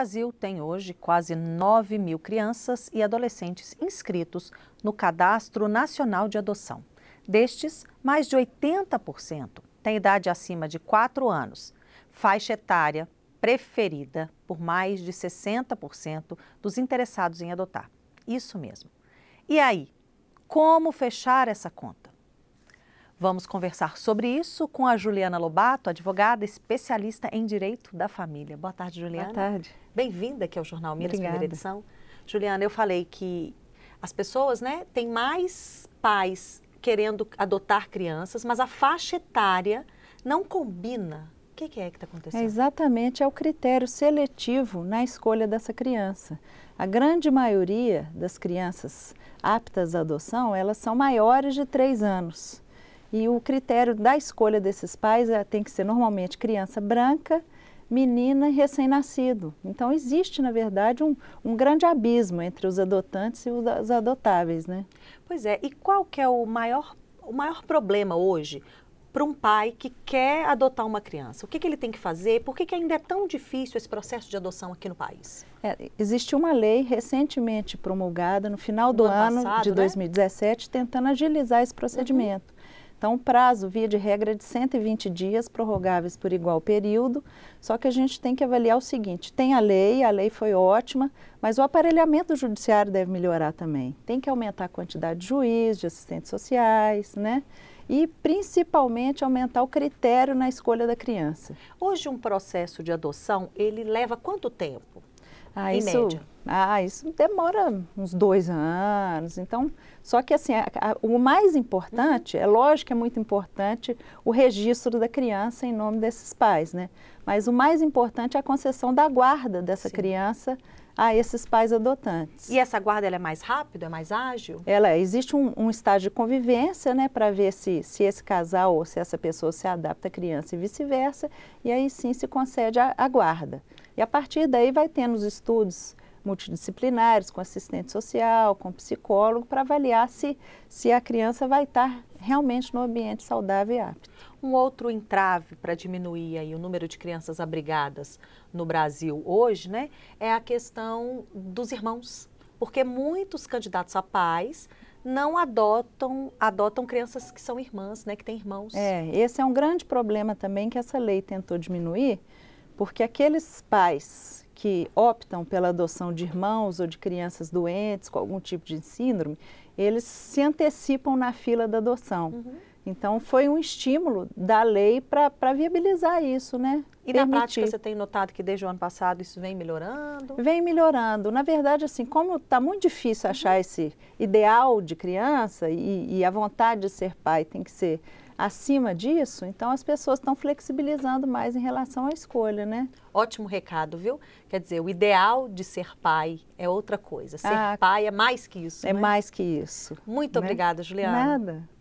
Brasil tem hoje quase 9 mil crianças e adolescentes inscritos no Cadastro Nacional de Adoção. Destes, mais de 80% têm idade acima de 4 anos, faixa etária preferida por mais de 60% dos interessados em adotar. Isso mesmo. E aí, como fechar essa conta? Vamos conversar sobre isso com a Juliana Lobato, advogada especialista em direito da família. Boa tarde, Juliana. Boa tarde. Bem-vinda aqui ao Jornal Minas, Obrigada. primeira edição. Juliana, eu falei que as pessoas, né, têm mais pais querendo adotar crianças, mas a faixa etária não combina. O que, que é que está acontecendo? É exatamente, é o critério seletivo na escolha dessa criança. A grande maioria das crianças aptas à adoção, elas são maiores de 3 anos. E o critério da escolha desses pais é, tem que ser normalmente criança branca, menina e recém-nascido. Então existe, na verdade, um, um, grande abismo entre os adotantes e os adotáveis, né? Pois é. E qual que é o maior, o maior problema hoje para um pai que quer adotar uma criança? O que, que ele tem que fazer? Por que, que ainda é tão difícil esse processo de adoção aqui no país? É, existe uma lei recentemente promulgada no final do, ano, ano passado, de 2017 né? tentando agilizar esse procedimento. Uhum. Então, o prazo, via de regra, é de 120 dias, prorrogáveis por igual período, só que a gente tem que avaliar o seguinte, tem a lei, a lei foi ótima, mas o aparelhamento judiciário deve melhorar também. Tem que aumentar a quantidade de juiz, de assistentes sociais, né? E, principalmente, aumentar o critério na escolha da criança. Hoje, um processo de adoção, ele leva quanto tempo, ah, em isso, média? Ah, isso demora uns dois anos. Então, só que assim, a, a, o mais importante, é lógico que é muito importante o registro da criança em nome desses pais, né? Mas o mais importante é a concessão da guarda dessa Sim. criança a esses pais adotantes. E essa guarda ela é mais rápida, é mais ágil? Ela é, existe um, um estágio de convivência, né, para ver se, se esse casal ou se essa pessoa se adapta à criança e vice-versa, e aí sim se concede a, a guarda. E a partir daí vai tendo os estudos multidisciplinares, com assistente social, com psicólogo, para avaliar se, se a criança vai estar tá realmente no ambiente saudável e apto. Um outro entrave para diminuir aí o número de crianças abrigadas no Brasil hoje, né, é a questão dos irmãos, porque muitos candidatos a pais não adotam adotam crianças que são irmãs, né, que têm irmãos. É, esse é um grande problema também que essa lei tentou diminuir, porque aqueles pais que optam pela adoção de irmãos ou de crianças doentes com algum tipo de síndrome, eles se antecipam na fila da adoção. Uhum. Então, foi um estímulo da lei para viabilizar isso, né? E Permitir. na prática, você tem notado que desde o ano passado isso vem melhorando? Vem melhorando. Na verdade, assim, como está muito difícil achar uhum. esse ideal de criança e, e a vontade de ser pai tem que ser acima disso, então as pessoas estão flexibilizando mais em relação à escolha, né? Ótimo recado, viu? Quer dizer, o ideal de ser pai é outra coisa. Ser ah, pai é mais que isso. É né? mais que isso. Muito né? obrigada, Juliana. Nada.